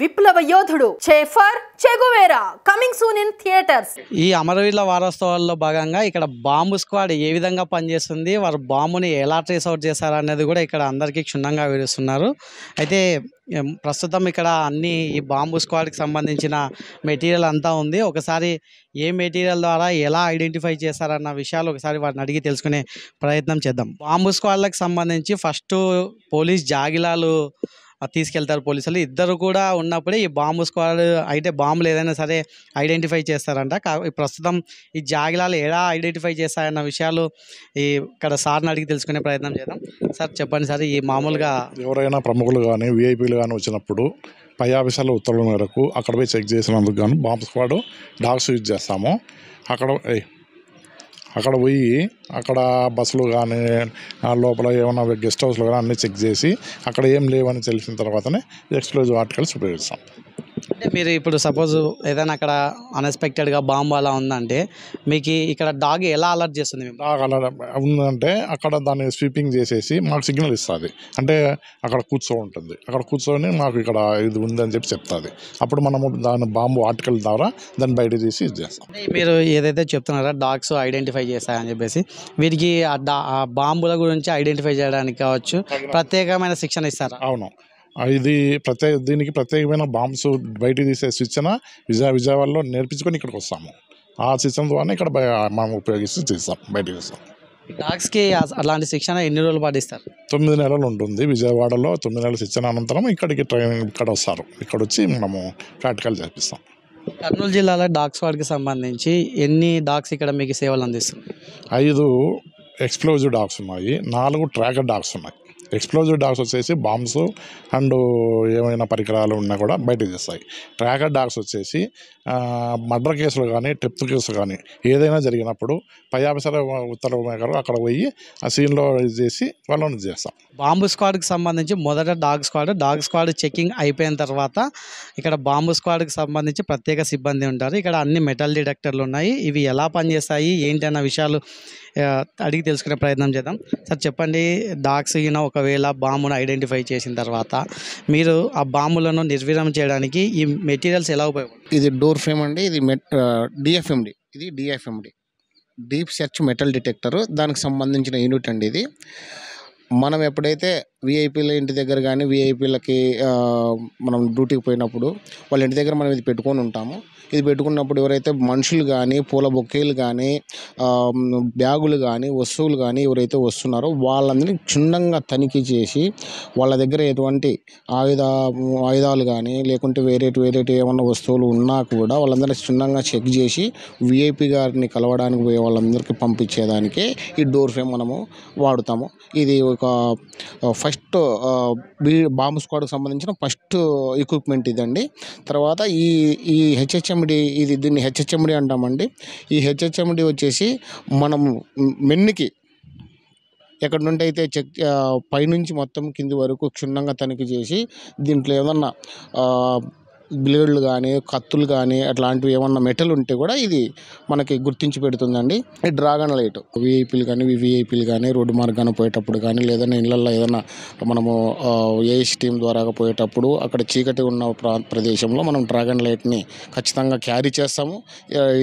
విప్లవ యోధుడు చేఫర్ Che Guevara coming soon in theatres ఈ అమరవీర్ల వారోత్సవాల్లో భాగంగా ఇక్కడ బాంబు స్క్వాడ్ ఏ విధంగా పనిచేస్తుంది వారు బాంబుని ఎలా ట్రేస్ అవుట్ చేశారు అనేది కూడా ఇక్కడ అందరికీ క్షుణ్ణంగా వివరిస్తున్నారు అయితే ప్రస్తుతం ఇక్కడ అన్ని ఈ బాంబు స్క్వాడ్కి సంబంధించిన మెటీరియల్ అంతా ఉంది ఒకసారి ఏ మెటీరియల్ ద్వారా ఎలా ఐడెంటిఫై చేశారన్న విషయాలు ఒకసారి వారిని అడిగి తెలుసుకునే ప్రయత్నం చేద్దాం బాంబు స్క్వాడ్లకు సంబంధించి ఫస్ట్ పోలీస్ జాగిలాలు తీసుకెళ్తారు పోలీసులు ఇద్దరు కూడా ఉన్నప్పుడే ఈ బాంబు స్క్వాడ్ అయితే బాంబులు ఏదైనా సరే ఐడెంటిఫై చేస్తారంట ప్రస్తుతం ఈ జాగిలాలు ఎలా ఐడెంటిఫై చేస్తాయన్న విషయాలు ఈ ఇక్కడ సార్ని అడిగి తెలుసుకునే ప్రయత్నం చేద్దాం సార్ చెప్పండి సార్ ఈ మామూలుగా ఎవరైనా ప్రముఖులు కానీ విఐపీలు కానీ వచ్చినప్పుడు పై ఆఫీసర్ల ఉత్తర్వుల మేరకు అక్కడ పోయి చెక్ చేసినందుకు కానీ బాంబు స్క్వాడ్ డాగ్స్ యూజ్ చేస్తాము అక్కడ అక్కడ పోయి అక్కడ బస్సులు కానీ లోపల ఏమైనా గెస్ట్ హౌస్లు కానీ అన్నీ చెక్ చేసి అక్కడ ఏం లేవని తెలిసిన తర్వాతనే ఎక్స్ప్లోజివ్ ఆర్టికల్స్ ఉపయోగిస్తాం అంటే మీరు ఇప్పుడు సపోజ్ ఏదైనా అక్కడ అన్ఎక్స్పెక్టెడ్గా బాంబు అలా ఉందంటే మీకు ఇక్కడ డాగ్ ఎలా అలర్ట్ చేస్తుంది మేము డాగ్ అలర్ట్ ఉందంటే అక్కడ దాన్ని స్వీపింగ్ చేసేసి మాకు సిగ్నల్ ఇస్తుంది అంటే అక్కడ కూర్చో ఉంటుంది అక్కడ కూర్చొని మాకు ఇక్కడ ఇది ఉందని చెప్పి చెప్తుంది అప్పుడు మనము దాని బాంబు ఆర్టికల్ ద్వారా దాన్ని బయట తీసి ఇది చేస్తాం మీరు ఏదైతే చెప్తున్నారో డాగ్స్ ఐడెంటిఫై చేస్తాయని చెప్పేసి వీరికి ఆ బాంబుల గురించి ఐడెంటిఫై చేయడానికి కావచ్చు ప్రత్యేకమైన శిక్షణ ఇస్తారా అవును ఇది ప్రత్యేక దీనికి ప్రత్యేకమైన బాంబ్స్ బయట తీసే శిక్షణ విజయ విజయవాడలో నేర్పించుకొని ఇక్కడికి వస్తాము ఆ శిక్షణ ద్వారా ఇక్కడ మనం ఉపయోగిస్తూ చేస్తాం బయట తీస్తాం డాగ్స్కి అలాంటి శిక్షణ ఎన్ని రోజులు పాటిస్తారు తొమ్మిది నెలలు ఉంటుంది విజయవాడలో తొమ్మిది నెలల శిక్షణ అనంతరం ఇక్కడికి ట్రైనింగ్ ఇక్కడ వస్తారు ఇక్కడ వచ్చి మనము ప్రాక్టికల్ చేపిస్తాం కర్నూలు జిల్లాలో డాగ్స్ వాడికి సంబంధించి ఎన్ని డాగ్స్ ఇక్కడ మీకు సేవలు అందిస్తారు ఐదు ఎక్స్ప్లోజివ్ డాగ్స్ ఉన్నాయి నాలుగు ట్రాకర్ డాగ్స్ ఉన్నాయి ఎక్స్ప్లోజివ్ డాగ్స్ వచ్చేసి బాంబ్స్ అండ్ ఏమైనా పరికరాలు ఉన్నా కూడా బయటకు తీస్తాయి ట్రాకర్ డాగ్స్ వచ్చేసి మర్డర్ కేసులు కానీ టెప్త్ కేసులు కానీ ఏదైనా జరిగినప్పుడు పై ఆఫీసర్ ఉత్తర్వు మేకరు అక్కడ పోయి ఆ సీన్లో చేసి వాళ్ళని చేస్తాం బాంబు స్క్వాడ్కి సంబంధించి మొదట dog squad dog squad checking అయిపోయిన తర్వాత ఇక్కడ బాంబు స్క్వాడ్కి సంబంధించి ప్రత్యేక సిబ్బంది ఉంటారు ఇక్కడ అన్ని మెటల్ డిటెక్టర్లు ఉన్నాయి ఇవి ఎలా పనిచేస్తాయి ఏంటి అన్న విషయాలు అడిగి తెలుసుకునే ప్రయత్నం చేద్దాం సార్ చెప్పండి డాగ్స్ ఈయన ఒక ఒకవేళ బాంబును ఐడెంటిఫై చేసిన తర్వాత మీరు ఆ బాంబులను నిర్వీర్యం చేయడానికి ఈ మెటీరియల్స్ ఎలా ఉపయోగపడుతుంది ఇది డోర్ ఫ్రేమ్ అండి ఇది డిఎఫ్ఎండి ఇది DFMD deep search metal detector దానికి సంబంధించిన యూనిట్ అండి ఇది మనం ఎప్పుడైతే విఐపీల ఇంటి దగ్గర కానీ విఐపీలకి మనం డ్యూటీకి పోయినప్పుడు వాళ్ళ ఇంటి దగ్గర మనం ఇది పెట్టుకొని ఉంటాము ఇది పెట్టుకున్నప్పుడు ఎవరైతే మనుషులు కానీ పూల బొక్కేలు కానీ బ్యాగులు కానీ వస్తువులు కానీ ఎవరైతే వస్తున్నారో వాళ్ళందరినీ క్షుణ్ణంగా తనిఖీ చేసి వాళ్ళ దగ్గర ఎటువంటి ఆయుధ ఆయుధాలు కానీ లేకుంటే వేరేటి వేరే ఏమన్నా వస్తువులు ఉన్నా కూడా వాళ్ళందరినీ క్షుణ్ణంగా చెక్ చేసి విఐపీ గారిని కలవడానికి పోయే వాళ్ళందరికీ పంపించేదానికి ఈ డోర్ ఫ్రేమ్ మనము వాడుతాము ఇది ఒక ఫస్ట్ బీ బాంబ్ స్క్వాడ్కి సంబంధించిన ఫస్ట్ ఎక్విప్మెంట్ ఇదండి తర్వాత ఈ ఈ హెచ్హెచ్ఎండి ఇది దీన్ని హెచ్హెచ్ఎండి అంటామండి ఈ హెచ్హెచ్ఎండి వచ్చేసి మనం మెన్నుకి ఎక్కడ నుండి అయితే చెక్ పైనుంచి మొత్తం కింది వరకు క్షుణ్ణంగా తనిఖీ చేసి దీంట్లో ఏదన్నా బ్లేడ్లు కానీ కత్తులు కానీ అట్లాంటివి ఏమన్నా మెటల్ ఉంటే కూడా ఇది మనకి గుర్తించి పెడుతుందండి ఈ డ్రాగన్ లైట్ విఐపీలు కానీ వివిఐపీలు కానీ రోడ్డు మార్గాన పోయేటప్పుడు కానీ లేదన్నా ఇళ్ళల్లో ఏదైనా మనము ఏఎస్ టీమ్ ద్వారా పోయేటప్పుడు అక్కడ చీకటి ఉన్న ప్రదేశంలో మనం డ్రాగన్ లైట్ని ఖచ్చితంగా క్యారీ చేస్తాము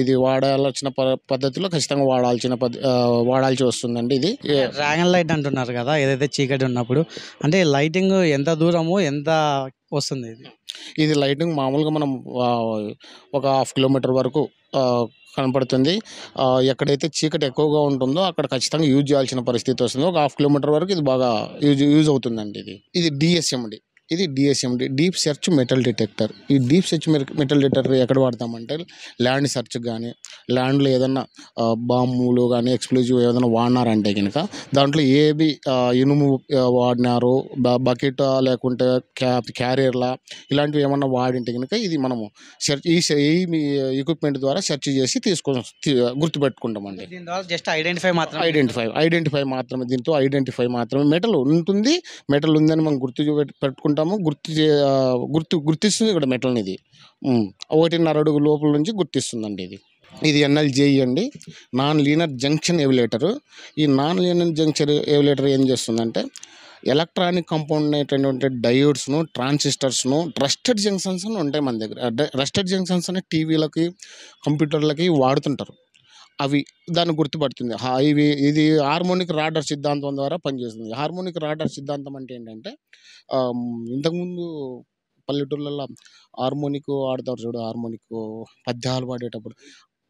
ఇది వాడాల్సిన పద్ధతిలో ఖచ్చితంగా వాడాల్సిన వాడాల్సి వస్తుందండి ఇది డ్రాగన్ లైట్ అంటున్నారు కదా ఏదైతే చీకటి ఉన్నప్పుడు అంటే లైటింగ్ ఎంత దూరము ఎంత వస్తుంది ఇది ఇది లైటింగ్ మామూలుగా మనం ఒక హాఫ్ కిలోమీటర్ వరకు కనపడుతుంది ఎక్కడైతే చీకటి ఎక్కువగా ఉంటుందో అక్కడ ఖచ్చితంగా యూజ్ చేయాల్సిన పరిస్థితి వస్తుంది ఒక హాఫ్ కిలోమీటర్ వరకు ఇది బాగా యూజ్ యూజ్ అవుతుందండి ఇది ఇది డిఎస్ఎం అండి ఇది DSMD deep search metal detector ఈ డీప్ సెర్చ్ మెటల్ డిటెక్టర్ ఎక్కడ వాడతామంటే ల్యాండ్ సెర్చ్ కానీ ల్యాండ్లో ఏదన్నా బాంబులు కానీ ఎక్స్ప్లోజివ్ ఏదైనా వాడినారంటే కనుక దాంట్లో ఏవి ఇనుము వాడినారు బకెట్ లేకుంటే క్యా క్యారియర్లా ఇలాంటివి ఏమన్నా వాడింటే కనుక ఇది మనము సెర్చ్ ఈ ఎక్విప్మెంట్ ద్వారా సెర్చ్ చేసి తీసుకొని గుర్తుపెట్టుకుంటామండి జస్ట్ ఐడెంటిఫై మాత్రం ఐడెంటిఫై ఐడెంటిఫై మాత్రమే దీంతో ఐడెంటిఫై మాత్రమే మెటల్ ఉంటుంది మెటల్ ఉందని మనం గుర్తు పెట్టుకుంటాం చేసుకుంటాము గుర్తు గుర్తు గుర్తిస్తుంది ఇక్కడ మెటల్ని ఇది ఒకటిన్నర అడుగు లోపల నుంచి గుర్తిస్తుందండి ఇది ఇది ఎన్ఎల్జేఈ అండి నాన్ లీనర్ జంక్షన్ ఎవిలేటరు ఈ నాన్ లీనర్ జంక్షన్ ఎవిలేటర్ ఏం చేస్తుందంటే ఎలక్ట్రానిక్ కంపౌండ్ అయినటువంటి డయోడ్స్ను ట్రాన్సిస్టర్స్ను ట్రస్టెడ్ జంక్షన్స్ అని ఉంటాయి మన దగ్గర ట్రస్టెడ్ జంక్షన్స్ అనే టీవీలకి కంప్యూటర్లకి వాడుతుంటారు అవి దాన్ని గుర్తుపడుతుంది ఇవి ఇది హార్మోనిక్ రాడర్ సిద్ధాంతం ద్వారా పనిచేస్తుంది హార్మోనిక్ రాడర్ సిద్ధాంతం అంటే ఏంటంటే ఇంతకుముందు పల్లెటూళ్ళల్లో హార్మోనిక్ ఆడతారు చూడు హార్మోనిక్ పద్యాలు పాడేటప్పుడు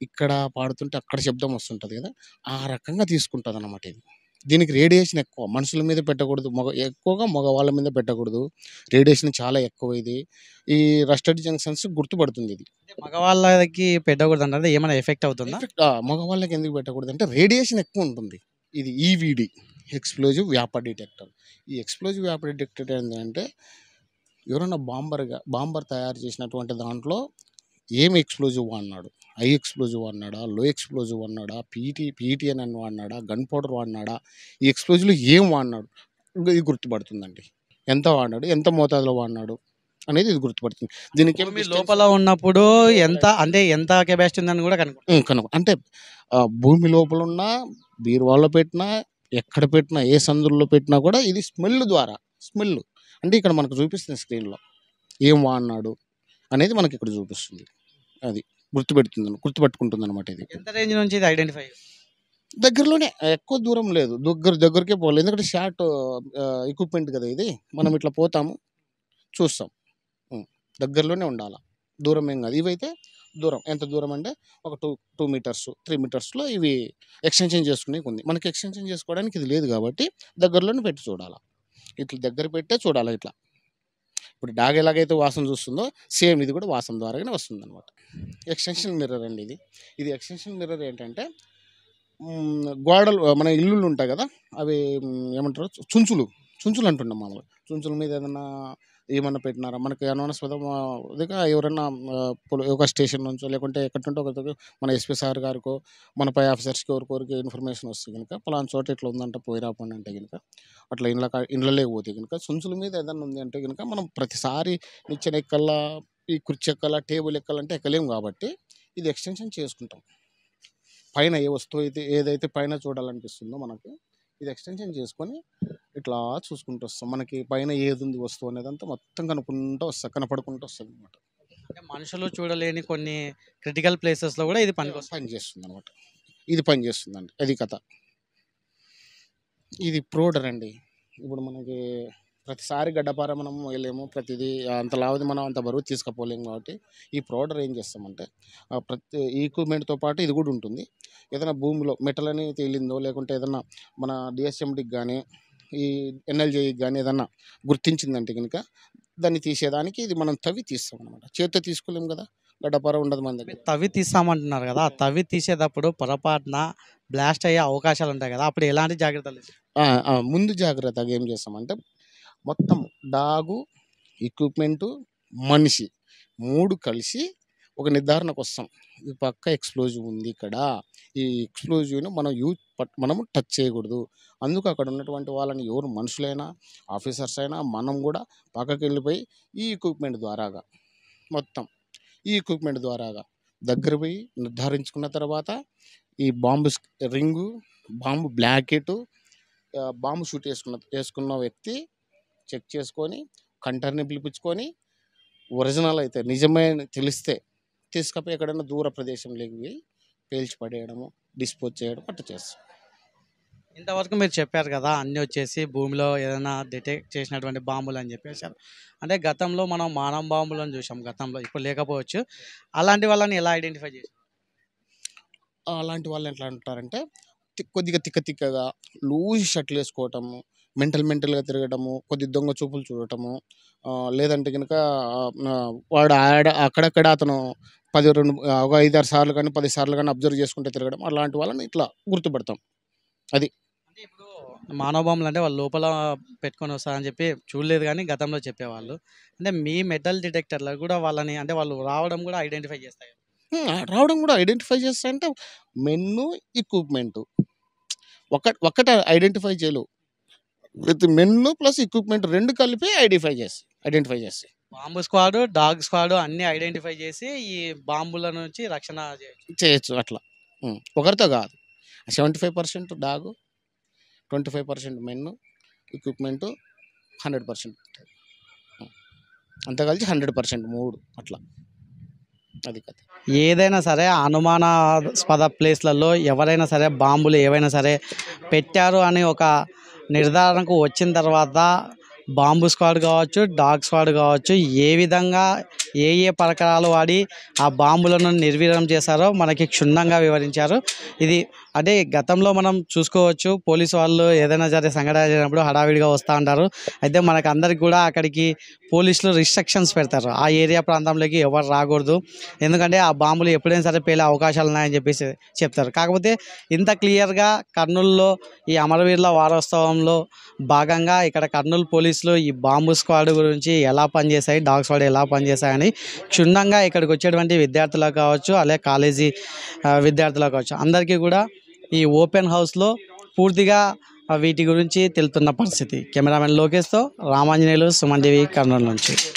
ఇక్కడ పాడుతుంటే అక్కడ శబ్దం వస్తుంటుంది కదా ఆ రకంగా తీసుకుంటుంది అన్నమాట ఇది దీనికి రేడియేషన్ ఎక్కువ మనుషుల మీద పెట్టకూడదు మగ ఎక్కువగా మగవాళ్ళ మీద పెట్టకూడదు రేడియేషన్ చాలా ఎక్కువ ఇది ఈ రస్టెడ్ జంక్షన్స్ గుర్తుపడుతుంది ఇది మగవాళ్ళకి పెట్టకూడదు అంటే ఏమైనా ఎఫెక్ట్ అవుతుందా మగవాళ్ళకి ఎందుకు పెట్టకూడదు అంటే రేడియేషన్ ఎక్కువ ఉంటుంది ఇది EVD e explosive vapour detector ఈ ఎక్స్ప్లోజివ్ వ్యాపర్ డిటెక్టర్ ఏంటంటే ఎవరైనా బాంబర్గా బాంబర్ తయారు చేసినటువంటి దాంట్లో ఏమి ఎక్స్ప్లోజివ్ అన్నాడు హై ఎక్స్ప్లోజివ్ అన్నాడా లో ఎక్స్ప్లోజివ్ అన్నాడా పీటీ పీటీఎన్ అని వాడినాడా గన్ పౌడర్ వాడినాడా ఈ ఎక్స్ప్లోజివ్లు ఏం వాడినాడు ఇది గుర్తుపడుతుందండి ఎంత వాడినాడు ఎంత మోతాదులో వాడినాడు అనేది ఇది గుర్తుపడుతుంది దీనికి మీ లోపల ఉన్నప్పుడు ఎంత అంటే ఎంత కెపాసిటీ ఉందని కూడా కనుక అంటే భూమి లోపల ఉన్న బీరువాలో పెట్టినా ఎక్కడ పెట్టినా ఏ సందుల్లో పెట్టినా కూడా ఇది స్మెల్ ద్వారా స్మెల్ అంటే ఇక్కడ మనకు చూపిస్తుంది స్క్రీన్లో ఏం వాడినాడు అనేది మనకి ఇక్కడ చూపిస్తుంది అది గుర్తుపెడుతుంది గుర్తుపెట్టుకుంటుంది అనమాట ఇది ఎంత రేంజ్ నుంచి ఇది ఐడెంటిఫై దగ్గరలోనే ఎక్కువ దూరం లేదు దగ్గర దగ్గరికే పోలేదు ఎందుకంటే షార్ట్ ఎక్విప్మెంట్ కదా ఇది మనం ఇట్లా పోతాము చూస్తాం దగ్గరలోనే ఉండాలి దూరం ఏం కాదు ఇవైతే దూరం ఎంత దూరం అంటే ఒక టూ టూ మీటర్స్ త్రీ మీటర్స్లో ఇవి ఎక్స్టెన్షన్ చేసుకునే ఉంది మనకి ఎక్స్టెన్షన్ చేసుకోవడానికి ఇది లేదు కాబట్టి దగ్గరలోనే పెట్టి చూడాలి ఇట్లా దగ్గర పెట్టే చూడాలి ఇట్లా ఇప్పుడు డాగ్ ఎలాగైతే వాసన చూస్తుందో సేమ్ ఇది కూడా వాసన ద్వారానే వస్తుంది అనమాట ఎక్స్టెన్షన్ మిర్రర్ అండి ఇది ఇది ఎక్స్టెన్షన్ మిర్రర్ ఏంటంటే గోడలు మన ఇల్లులు ఉంటాయి కదా అవి ఏమంటారు చుంచులు చుంచులు అంటున్నాం మామూలుగా చుంచుల మీద ఏదన్నా ఏమన్నా పెట్టినారా మనకి అనుమానాస్పదంగా ఎవరన్నా ఒక స్టేషన్ నుంచో లేకుంటే ఎక్కడి నుండి ఒక మన ఎస్పీ సార్ గారికో మన పై ఆఫీసర్స్కి ఎవరికొరికి ఇన్ఫర్మేషన్ వస్తే కనుక పలానా చోట ఇట్లా ఉందంట పోయిరా పని అంటే కనుక అట్లా ఇండ్ల ఇండ్లలే పోతే కనుక సంచుల మీద ఏదన్నా ఉంది అంటే కనుక మనం ప్రతిసారి నిచ్చెన ఎక్కల్లా ఈ కుర్చీ ఎక్కల టేబుల్ ఎక్కాలంటే ఎక్కలేము కాబట్టి ఇది ఎక్స్టెన్షన్ చేసుకుంటాం పైన ఏ వస్తువు అయితే ఏదైతే పైన చూడాలనిపిస్తుందో మనకి ఇది ఎక్స్టెన్షన్ చేసుకొని ఇట్లా చూసుకుంటూ వస్తాం మనకి పైన ఏది ఉంది వస్తువు అంతా మొత్తం కనుక్కుంటూ వస్తాం కనపడుకుంటూ వస్తుంది అనమాట మనుషులు చూడలేని కొన్ని క్రిటికల్ ప్లేసెస్లో కూడా ఇది పని పనిచేస్తుంది అనమాట ఇది పనిచేస్తుందండి అది కథ ఇది ప్రోడర్ అండి ఇప్పుడు మనకి ప్రతిసారి గడ్డపార మనం వెళ్ళేము ప్రతిదీ అంత లావుది మనం అంత బరువు తీసుకుపోలేము కాబట్టి ఈ ప్రోడర్ ఏం చేస్తామంటే ప్రతి ఈక్విప్మెంట్తో పాటు ఇది కూడా ఉంటుంది ఏదైనా భూమిలో మెటల్ అని తేలిందో లేకుంటే ఏదైనా మన డిఎస్ఎండికి కానీ ఈ ఎన్ఎల్జేకి కానీ ఏదన్నా గుర్తించిందంటే కనుక దాన్ని తీసేదానికి ఇది మనం తవ్వి తీస్తాం అనమాట చేతితో తీసుకోలేము కదా పొర ఉండదు మన దగ్గర తవ్వి తీస్తామంటున్నారు కదా తవ్వి తీసేటప్పుడు పొరపాటున బ్లాస్ట్ అయ్యే అవకాశాలు ఉంటాయి కదా అప్పుడు ఎలాంటి జాగ్రత్తలు ముందు జాగ్రత్తగా ఏం చేస్తామంటే మొత్తం డాగు ఎక్విప్మెంటు మనిషి మూడు కలిసి ఒక నిర్ధారణకు వస్తాం ఈ పక్క ఎక్స్ప్లోజివ్ ఉంది ఇక్కడ ఈ ఎక్స్ప్లోజివ్ని మనం యూజ్ మనము టచ్ చేయకూడదు అందుకు అక్కడ ఉన్నటువంటి వాళ్ళని ఎవరు మనుషులైనా ఆఫీసర్స్ అయినా మనం కూడా పక్కకి వెళ్ళిపోయి ఈ ఎక్విప్మెంట్ ద్వారాగా మొత్తం ఈ ఎక్విప్మెంట్ ద్వారాగా దగ్గర పోయి నిర్ధారించుకున్న తర్వాత ఈ bomb ring bomb blanket bomb suit వేసుకున్న వేసుకున్న వ్యక్తి చెక్ చేసుకొని కంటర్ని పిలిపించుకొని ఒరిజినల్ అయితే నిజమైన తెలిస్తే తీసుకపోయి ఎక్కడైనా దూర ప్రదేశం లేవి పేల్చి పడేయడము డిస్పోజ్ చేయడం అట్లా చేస్తాం ఇంతవరకు మీరు చెప్పారు కదా అన్నీ వచ్చేసి భూమిలో ఏదైనా డిటెక్ట్ చేసినటువంటి బాంబులు అని చెప్పేసారు అంటే గతంలో మనం మానవ బాంబులను చూసాం గతంలో ఇప్పుడు లేకపోవచ్చు అలాంటి వాళ్ళని ఎలా ఐడెంటిఫై చేసాం అలాంటి వాళ్ళు ఎట్లా అంటారంటే కొద్దిగా తిక్క తిక్కగా లూజ్ షర్ట్లు వేసుకోవటము మెంటల్ మెంటల్గా తిరగటము కొద్ది దొంగ చూపులు చూడటము లేదంటే కనుక వాడు ఆడ అక్కడక్కడ అతను పది రెండు ఒక ఐదారు సార్లు కానీ పది సార్లు కానీ అబ్జర్వ్ చేసుకుంటే తిరగడం అలాంటి వాళ్ళని ఇట్లా గుర్తుపెడతాం అది మానవబాంబులు అంటే వాళ్ళు లోపల పెట్టుకొని వస్తారని చెప్పి చూడలేదు కానీ గతంలో చెప్పేవాళ్ళు అంటే మీ మెటల్ డిటెక్టర్లో కూడా వాళ్ళని అంటే వాళ్ళు రావడం కూడా ఐడెంటిఫై చేస్తాయి రావడం కూడా ఐడెంటిఫై చేస్తాయంటే మెన్ను ఎక్విప్మెంటు ఒక ఒక్కటే ఐడెంటిఫై చేయలేవు విత్ మెన్ను ప్లస్ ఎక్విప్మెంట్ రెండు కలిపి ఐడెంటిఫై చేసి ఐడెంటిఫై చేసి బాంబు స్క్వాడ్ డాగ్ స్క్వాడ్ అన్ని ఐడెంటిఫై చేసి ఈ బాంబుల నుంచి రక్షణ చేయొచ్చు అట్లా ఒకరితో కాదు seventy five percent dog twenty five percent men equipment hundred percent అంతా కలిసి హండ్రెడ్ పర్సెంట్ మూడు అట్లా అది కథ ఏదైనా సరే అనుమానాస్పద ప్లేస్లలో ఎవరైనా సరే బాంబులు ఏవైనా సరే పెట్టారు అని ఒక నిర్ధారణకు వచ్చిన తర్వాత బాంబు స్క్వాడ్ కావచ్చు డాగ్ స్క్వాడ్ కావచ్చు ఏ విధంగా ఏ ఏ పరికరాలు వాడి ఆ బాంబులను నిర్వీర్యం చేశారో మనకి క్షుణ్ణంగా వివరించారు ఇది అంటే గతంలో మనం చూసుకోవచ్చు పోలీసు వాళ్ళు ఏదైనా జరిగే సంఘటన జరిగినప్పుడు హడావిడిగా వస్తూ ఉంటారు అయితే మనకు అందరికి కూడా అక్కడికి పోలీసులు రిస్ట్రిక్షన్స్ పెడతారు ఆ ఏరియా ప్రాంతంలోకి ఎవరు రాకూడదు ఎందుకంటే ఆ బాంబులు ఎప్పుడైనా సరే పేలే అవకాశాలు ఉన్నాయని చెప్పేసి చెప్తారు కాకపోతే ఇంత క్లియర్గా కర్నూలులో ఈ అమరవీరుల వారోత్సవంలో భాగంగా ఇక్కడ కర్నూలు పోలీసులు ఈ బాంబు స్క్వాడ్ గురించి ఎలా పనిచేశాయి డాగ్ స్క్వాడ్ ఎలా పనిచేశాయని క్షుణ్ణంగా ఇక్కడికి వచ్చేటువంటి విద్యార్థులకు కావచ్చు అలాగే కాలేజీ విద్యార్థులకు కావచ్చు అందరికీ కూడా ఈ ఓపెన్ హౌస్లో పూర్తిగా వీటి గురించి తెలుతున్న పరిస్థితి కెమెరామెన్ లోకేష్తో రామాంజనేయులు సుమన్ దేవి కర్నూలు నుంచి